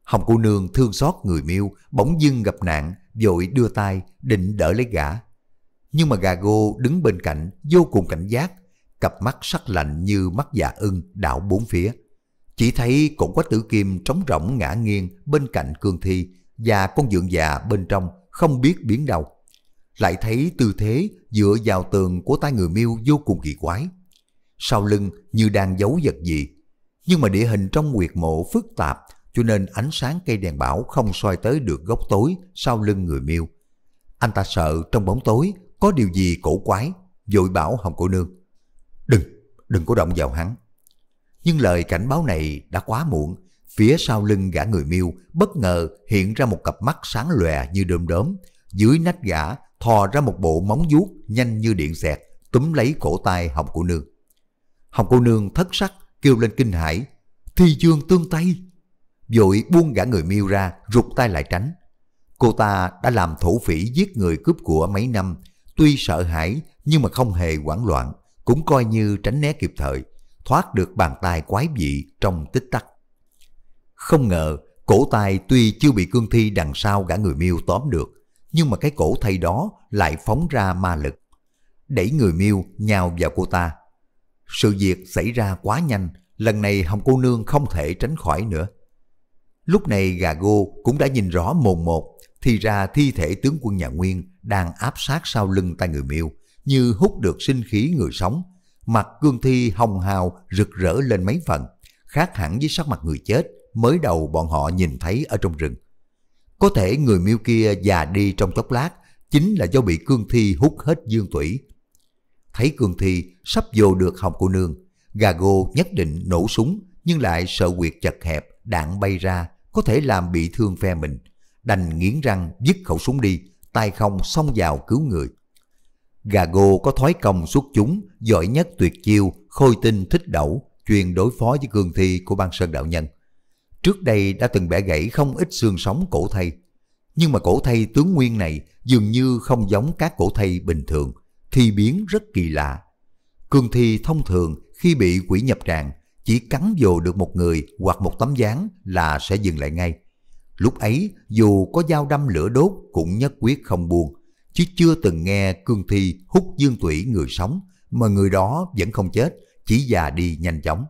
Hồng cô nương thương xót người miêu, bỗng dưng gặp nạn, vội đưa tay, định đỡ lấy gã. Nhưng mà gà gô đứng bên cạnh, vô cùng cảnh giác, cặp mắt sắc lạnh như mắt dạ ưng đảo bốn phía. Chỉ thấy cổ quách tử kim trống rỗng ngã nghiêng bên cạnh cương thi và con dượng già bên trong không biết biến đâu. Lại thấy tư thế dựa vào tường của tay người miêu vô cùng kỳ quái. Sau lưng như đang giấu vật gì. Nhưng mà địa hình trong nguyệt mộ phức tạp cho nên ánh sáng cây đèn bảo không soi tới được góc tối sau lưng người miêu. Anh ta sợ trong bóng tối có điều gì cổ quái, dội bảo Hồng Cô Nương. Đừng, đừng có động vào hắn. Nhưng lời cảnh báo này đã quá muộn, phía sau lưng gã người miêu bất ngờ hiện ra một cặp mắt sáng lòe như đơm đớm, dưới nách gã thò ra một bộ móng vuốt nhanh như điện xẹt, túm lấy cổ tay Hồng Cô Nương. Hồng Cô Nương thất sắc kêu lên kinh hãi, thi dương tương tay. Vội buông gã người miêu ra, rụt tay lại tránh. Cô ta đã làm thủ phỉ giết người cướp của mấy năm, tuy sợ hãi nhưng mà không hề hoảng loạn cũng coi như tránh né kịp thời, thoát được bàn tay quái dị trong tích tắc. Không ngờ, cổ tay tuy chưa bị cương thi đằng sau gã người miêu tóm được, nhưng mà cái cổ thay đó lại phóng ra ma lực. Đẩy người miêu nhào vào cô ta. Sự việc xảy ra quá nhanh, lần này Hồng Cô Nương không thể tránh khỏi nữa. Lúc này gà gô cũng đã nhìn rõ mồn một, thì ra thi thể tướng quân nhà Nguyên đang áp sát sau lưng tay người miêu, như hút được sinh khí người sống. Mặt cương thi hồng hào rực rỡ lên mấy phần, khác hẳn với sắc mặt người chết mới đầu bọn họ nhìn thấy ở trong rừng. Có thể người miêu kia già đi trong chốc lát chính là do bị cương thi hút hết dương tủy. Thấy cương thi sắp vô được hồng cô nương, gà nhất định nổ súng nhưng lại sợ quyệt chật hẹp, đạn bay ra có thể làm bị thương phe mình. Đành nghiến răng dứt khẩu súng đi, tay không xông vào cứu người. Gà gô có thói công xuất chúng, giỏi nhất tuyệt chiêu, khôi tinh thích đẩu, chuyên đối phó với cường thi của ban sơn đạo nhân. Trước đây đã từng bẻ gãy không ít xương sống cổ thây. Nhưng mà cổ thây tướng nguyên này dường như không giống các cổ thây bình thường, thi biến rất kỳ lạ. Cường thi thông thường khi bị quỷ nhập tràng chỉ cắn vô được một người hoặc một tấm dáng là sẽ dừng lại ngay. Lúc ấy dù có dao đâm lửa đốt cũng nhất quyết không buông, chứ chưa từng nghe cương thi hút dương tủy người sống mà người đó vẫn không chết, chỉ già đi nhanh chóng.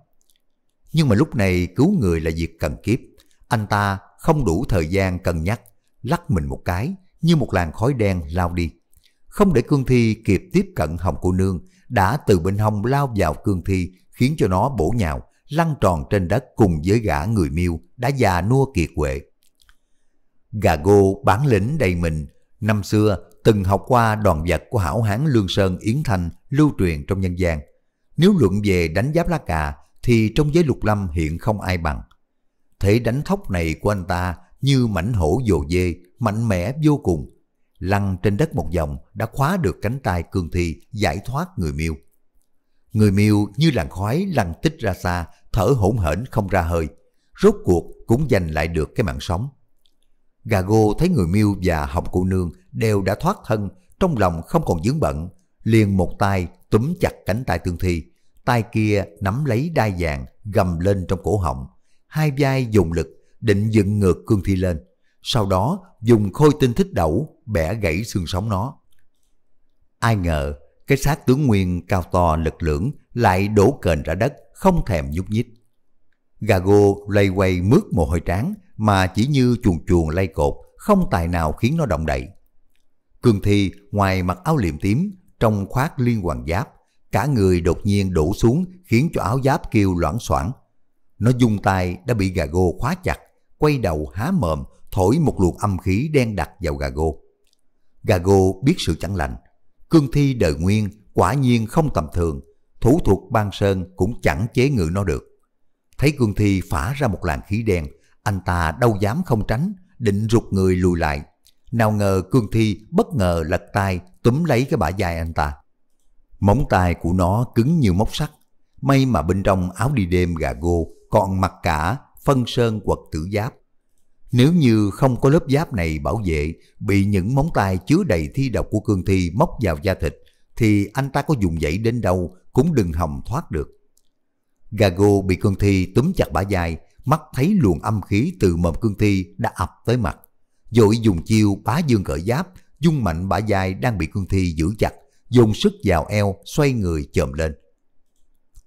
Nhưng mà lúc này cứu người là việc cần kiếp, anh ta không đủ thời gian cân nhắc, lắc mình một cái như một làn khói đen lao đi. Không để cương thi kịp tiếp cận hồng cô nương, đã từ bên hông lao vào cương thi khiến cho nó bổ nhào, lăn tròn trên đất cùng với gã người miêu đã già nua kiệt quệ. Gà gô bán lĩnh đầy mình, năm xưa từng học qua đoàn vật của hảo hán Lương Sơn Yến Thanh lưu truyền trong nhân gian. Nếu luận về đánh giáp lá cà thì trong giới lục lâm hiện không ai bằng. Thế đánh thóc này của anh ta như mảnh hổ dồ dê, mạnh mẽ vô cùng. Lăn trên đất một vòng đã khóa được cánh tay cường thi giải thoát người miêu. Người miêu như làn khói lăn tích ra xa, thở hỗn hển không ra hơi. Rốt cuộc cũng giành lại được cái mạng sống. Gà gô thấy người miêu và hồng cô nương đều đã thoát thân, trong lòng không còn dướng bận, liền một tay túm chặt cánh tay tương thi, tay kia nắm lấy đai vàng gầm lên trong cổ họng, hai vai dùng lực định dựng ngược cương thi lên, sau đó dùng khôi tinh thích đẩu bẻ gãy xương sống nó. Ai ngờ cái xác tướng nguyên cao to lực lưỡng lại đổ kền ra đất không thèm nhúc nhích. Gà gô lây quay mướt mồ hôi trán mà chỉ như chuồn chuồn lay cột, không tài nào khiến nó động đậy. Cương Thi ngoài mặc áo liềm tím, trong khoác liên hoàng giáp, cả người đột nhiên đổ xuống khiến cho áo giáp kêu loãng xoảng. Nó dung tay đã bị gà gô khóa chặt, quay đầu há mồm, thổi một luồng âm khí đen đặc vào gà gô. Gà gô biết sự chẳng lành, Cương Thi đời nguyên quả nhiên không tầm thường, thủ thuộc ban sơn cũng chẳng chế ngự nó được. Thấy Cương Thi phả ra một làn khí đen, anh ta đâu dám không tránh, định rụt người lùi lại. Nào ngờ Cương Thi bất ngờ lật tay túm lấy cái bả vai anh ta. Móng tay của nó cứng như móc sắt. May mà bên trong áo đi đêm gà gô còn mặc cả phân sơn quật tử giáp. Nếu như không có lớp giáp này bảo vệ, bị những móng tay chứa đầy thi độc của cương thi móc vào da thịt, thì anh ta có dùng dãy đến đâu cũng đừng hòng thoát được. Gago bị cương thi túm chặt bả vai, mắt thấy luồng âm khí từ mầm cương thi đã ập tới mặt. Dội dùng chiêu bá dương cởi giáp, dung mạnh bả dài đang bị cương thi giữ chặt, dùng sức vào eo, xoay người chồm lên.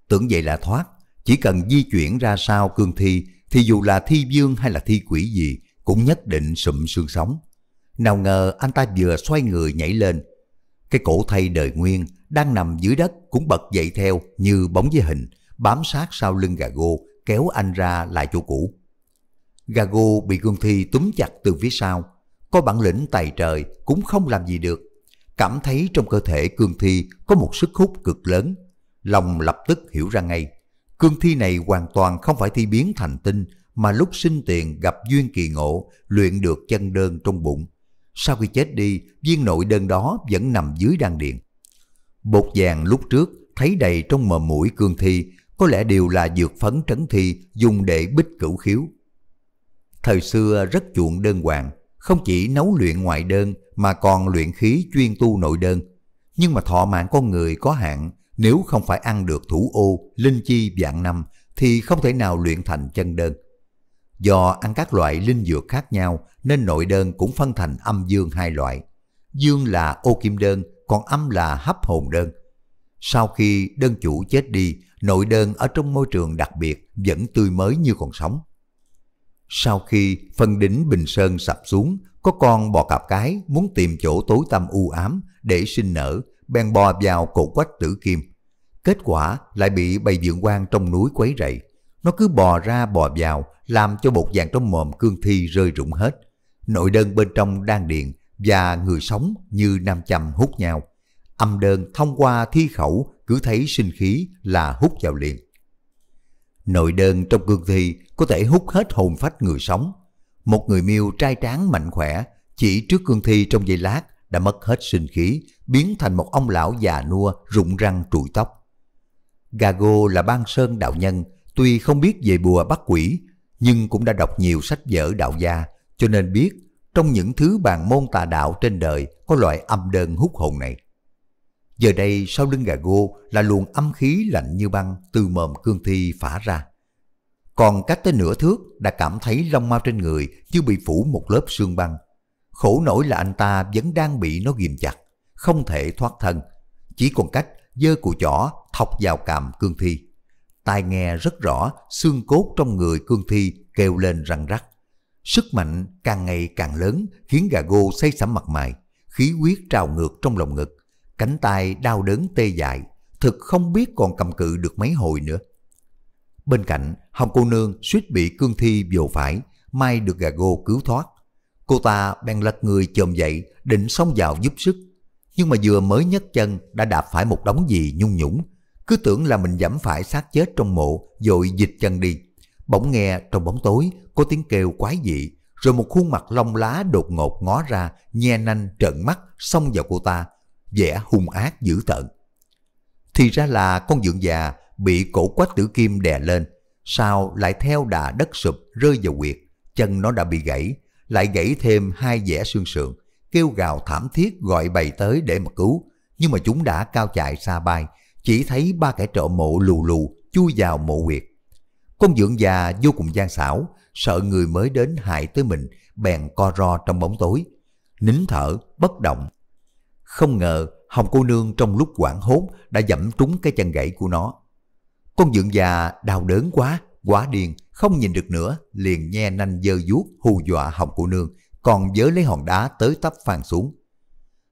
Tưởng vậy là thoát, chỉ cần di chuyển ra sau cương thi, thì dù là thi dương hay là thi quỷ gì, cũng nhất định sụm xương sống. Nào ngờ anh ta vừa xoay người nhảy lên. Cái cổ thay đời nguyên đang nằm dưới đất cũng bật dậy theo như bóng với hình, bám sát sau lưng gà gô, kéo anh ra lại chỗ cũ. Gago bị Cương Thi túm chặt từ phía sau, có bản lĩnh tài trời cũng không làm gì được. Cảm thấy trong cơ thể Cương Thi có một sức hút cực lớn, lòng lập tức hiểu ra ngay. Cương Thi này hoàn toàn không phải thi biến thành tinh mà lúc sinh tiền gặp duyên kỳ ngộ, luyện được chân đơn trong bụng. Sau khi chết đi, viên nội đơn đó vẫn nằm dưới đan điện. Bột vàng lúc trước thấy đầy trong mờ mũi cương thi có lẽ đều là dược phấn trấn thi dùng để bích cửu khiếu. Thời xưa rất chuộng đơn hoàng, không chỉ nấu luyện ngoại đơn mà còn luyện khí chuyên tu nội đơn. Nhưng mà thọ mạng con người có hạn, nếu không phải ăn được thủ ô, linh chi vạn năm thì không thể nào luyện thành chân đơn. Do ăn các loại linh dược khác nhau nên nội đơn cũng phân thành âm dương hai loại. Dương là ô kim đơn, còn âm là hấp hồn đơn. Sau khi đơn chủ chết đi nội đơn ở trong môi trường đặc biệt vẫn tươi mới như còn sống. Sau khi phân đỉnh Bình Sơn sập xuống, có con bò cạp cái muốn tìm chỗ tối tăm u ám để sinh nở, bèn bò vào cột quách tử kim. Kết quả lại bị bầy dượng quan trong núi quấy rầy. Nó cứ bò ra bò vào, làm cho bột vàng trong mồm cương thi rơi rụng hết. Nội đơn bên trong đang điện và người sống như nam châm hút nhau. Âm đơn thông qua thi khẩu cứ thấy sinh khí là hút vào liền. Nội đơn trong cương thi có thể hút hết hồn phách người sống. Một người miêu trai tráng mạnh khỏe, chỉ trước cương thi trong giây lát đã mất hết sinh khí, biến thành một ông lão già nua rụng răng trụi tóc. Gago là ban sơn đạo nhân, tuy không biết về bùa bắt quỷ, nhưng cũng đã đọc nhiều sách vở đạo gia, cho nên biết trong những thứ bàn môn tà đạo trên đời có loại âm đơn hút hồn này. Giờ đây sau lưng gà gô là luồng âm khí lạnh như băng từ mồm cương thi phả ra. Còn cách tới nửa thước đã cảm thấy lông mau trên người như bị phủ một lớp xương băng. Khổ nổi là anh ta vẫn đang bị nó ghim chặt, không thể thoát thân. Chỉ còn cách dơ cụ chỏ thọc vào càm cương thi. Tai nghe rất rõ xương cốt trong người cương thi kêu lên răng rắc. Sức mạnh càng ngày càng lớn khiến gà gô say sẩm mặt mày, khí huyết trào ngược trong lồng ngực cánh tay đau đớn tê dại, thực không biết còn cầm cự được mấy hồi nữa. Bên cạnh, Hồng cô nương suýt bị cương thi vồ phải, may được gà gô cứu thoát. Cô ta bèn lật người chồm dậy, định xông vào giúp sức. Nhưng mà vừa mới nhấc chân đã đạp phải một đống gì nhung nhũng, cứ tưởng là mình giảm phải xác chết trong mộ, rồi dịch chân đi. Bỗng nghe trong bóng tối có tiếng kêu quái dị, rồi một khuôn mặt lông lá đột ngột ngó ra, nhe nanh trợn mắt xông vào cô ta, vẻ hung ác dữ tợn. Thì ra là con dưỡng già bị cổ quách tử kim đè lên, sau lại theo đà đất sụp rơi vào quyệt, chân nó đã bị gãy, lại gãy thêm hai vẻ xương sườn, kêu gào thảm thiết gọi bày tới để mà cứu, nhưng mà chúng đã cao chạy xa bay, chỉ thấy ba kẻ trộm mộ lù lù chui vào mộ huyệt. Con dưỡng già vô cùng gian xảo, sợ người mới đến hại tới mình, bèn co ro trong bóng tối. Nín thở, bất động, không ngờ Hồng cô nương trong lúc quảng hốt đã dẫm trúng cái chân gãy của nó. Con dưỡng già đau đớn quá, quá điên, không nhìn được nữa, liền nhe nanh dơ vuốt hù dọa Hồng cô nương, còn dớ lấy hòn đá tới tấp phàn xuống.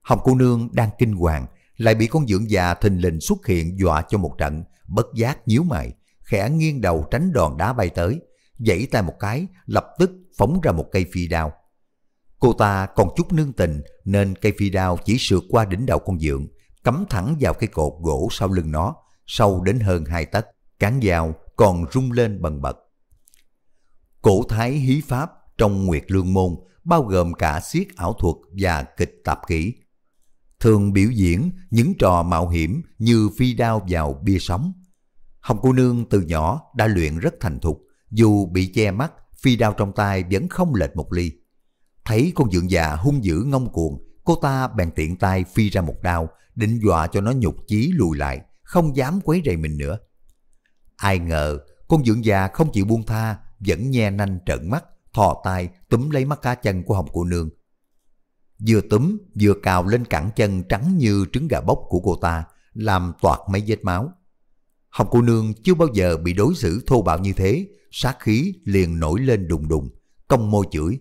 Hồng cô nương đang kinh hoàng, lại bị con dưỡng già thình lình xuất hiện dọa cho một trận, bất giác nhíu mày, khẽ nghiêng đầu tránh đòn đá bay tới, dãy tay một cái, lập tức phóng ra một cây phi đao. Cô ta còn chút nương tình, nên cây phi đao chỉ sượt qua đỉnh đầu con dượng, cắm thẳng vào cái cột gỗ sau lưng nó, sâu đến hơn hai tấc, cán dao còn rung lên bần bật. Cổ thái hí pháp trong Nguyệt Lương Môn bao gồm cả siết ảo thuật và kịch tạp kỹ. Thường biểu diễn những trò mạo hiểm như phi đao vào bia sóng. Hồng cô nương từ nhỏ đã luyện rất thành thục, dù bị che mắt, phi đao trong tay vẫn không lệch một ly. Thấy con dưỡng già hung dữ ngông cuồng, cô ta bèn tiện tay phi ra một đao, định dọa cho nó nhục chí lùi lại, không dám quấy rầy mình nữa. Ai ngờ, con dưỡng già không chịu buông tha, vẫn nhe nanh trợn mắt, thò tay túm lấy mắt cá chân của hồng cô nương. Vừa túm, vừa cào lên cẳng chân trắng như trứng gà bốc của cô ta, làm toạt mấy vết máu. Hồng cô nương chưa bao giờ bị đối xử thô bạo như thế, sát khí liền nổi lên đùng đùng, công môi chửi.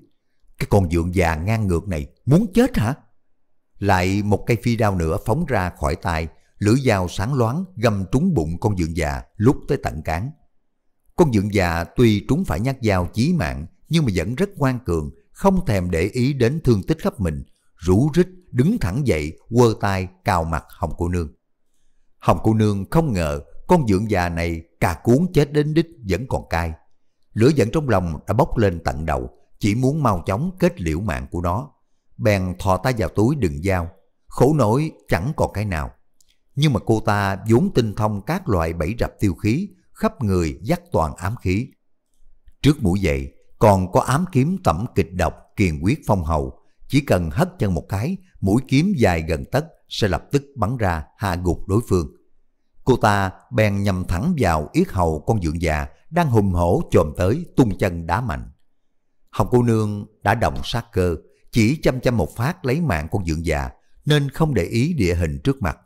Cái con dượng già ngang ngược này muốn chết hả? Lại một cây phi đao nữa phóng ra khỏi tay, lưỡi dao sáng loáng găm trúng bụng con dượng già lúc tới tận cán. Con dượng già tuy trúng phải nhát dao chí mạng nhưng mà vẫn rất ngoan cường, không thèm để ý đến thương tích khắp mình, rủ rít đứng thẳng dậy, quơ tay cào mặt Hồng Cô Nương. Hồng Cô Nương không ngờ con dượng già này cà cuốn chết đến đích vẫn còn cay. Lửa giận trong lòng đã bốc lên tận đầu, chỉ muốn mau chóng kết liễu mạng của nó. Bèn thò tay vào túi đựng dao, khổ nổi chẳng còn cái nào. Nhưng mà cô ta vốn tinh thông các loại bẫy rập tiêu khí, khắp người dắt toàn ám khí. Trước mũi dậy, còn có ám kiếm tẩm kịch độc kiền quyết phong hầu, chỉ cần hất chân một cái, mũi kiếm dài gần tất sẽ lập tức bắn ra hạ gục đối phương. Cô ta bèn nhầm thẳng vào yết hầu con dượng già đang hùng hổ chồm tới tung chân đá mạnh. Học cô nương đã động sát cơ, chỉ chăm chăm một phát lấy mạng con dưỡng già, nên không để ý địa hình trước mặt.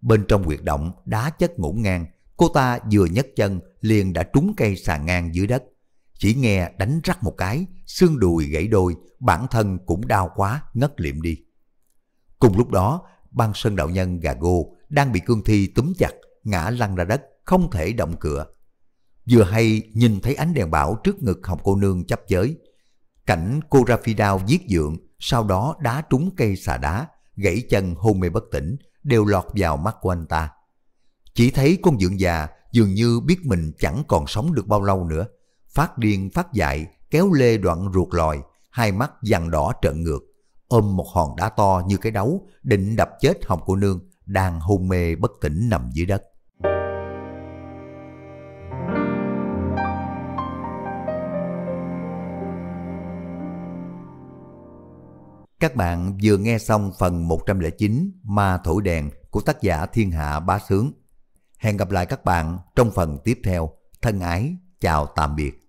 Bên trong huyệt động đá chất ngổn ngang, cô ta vừa nhấc chân liền đã trúng cây xà ngang dưới đất. Chỉ nghe đánh rắc một cái, xương đùi gãy đôi, bản thân cũng đau quá, ngất liệm đi. Cùng lúc đó, ban sơn đạo nhân gà gô đang bị cương thi túm chặt, ngã lăn ra đất, không thể động cửa. Vừa hay nhìn thấy ánh đèn bảo trước ngực học cô nương chấp giới. Cảnh cô ra phi đao giết dượng, sau đó đá trúng cây xà đá, gãy chân hôn mê bất tỉnh, đều lọt vào mắt của anh ta. Chỉ thấy con dượng già dường như biết mình chẳng còn sống được bao lâu nữa. Phát điên phát dại, kéo lê đoạn ruột lòi, hai mắt vàng đỏ trợn ngược, ôm một hòn đá to như cái đấu, định đập chết hồng cô nương, đang hôn mê bất tỉnh nằm dưới đất. Các bạn vừa nghe xong phần 109 Ma Thổi Đèn của tác giả Thiên Hạ Bá Sướng. Hẹn gặp lại các bạn trong phần tiếp theo. Thân ái, chào tạm biệt.